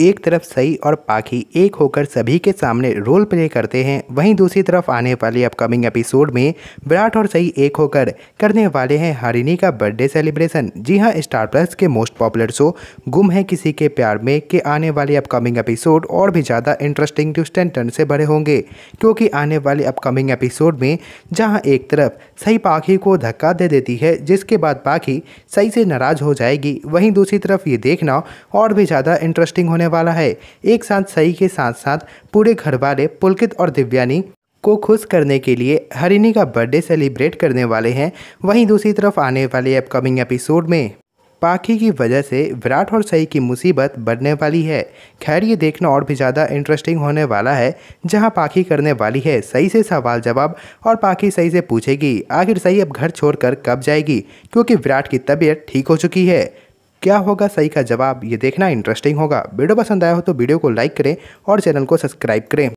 एक तरफ सई और पाखी एक होकर सभी के सामने रोल प्ले करते हैं वहीं दूसरी तरफ आने वाले अपकमिंग एपिसोड में विराट और सई एक होकर करने वाले हैं हरिणी का बर्थडे सेलिब्रेशन जी हाँ स्टार प्लस के most popular show Ghum Hai किसी के प्यार में के आने वाले अपकमिंग एपिसोड और भी ज़्यादा इंटरेस्टिंग ट्विस्ट एंड टर्न से भरे होंगे क्योंकि आने वाले अपकमिंग एपिसोड में जहाँ एक तरफ सई पाखी को धक्का दे देती है जिसके बाद पाखी सही से नाराज़ हो जाएगी वहीं दूसरी तरफ ये देखना और भी ज़्यादा इंटरेस्टिंग होने वाला है एक साथ सही के साथ साथ पूरे घर वाले पुलकित और दिव्यानी को खुश करने के लिए हरिणी का बर्थडे सेलिब्रेट करने वाले हैं वहीं दूसरी तरफ आने वाले अपकमिंग एपिसोड में पाखी की वजह से विराट और सई की मुसीबत बढ़ने वाली है खैर ये देखना और भी ज़्यादा इंटरेस्टिंग होने वाला है जहां पाखी करने वाली है सई से सवाल जवाब और पाखी सई से पूछेगी आखिर सई अब घर छोड़कर कब जाएगी क्योंकि विराट की तबीयत ठीक हो चुकी है क्या होगा सही का जवाब ये देखना इंटरेस्टिंग होगा वीडियो पसंद आया हो तो वीडियो को लाइक करें और चैनल को सब्सक्राइब करें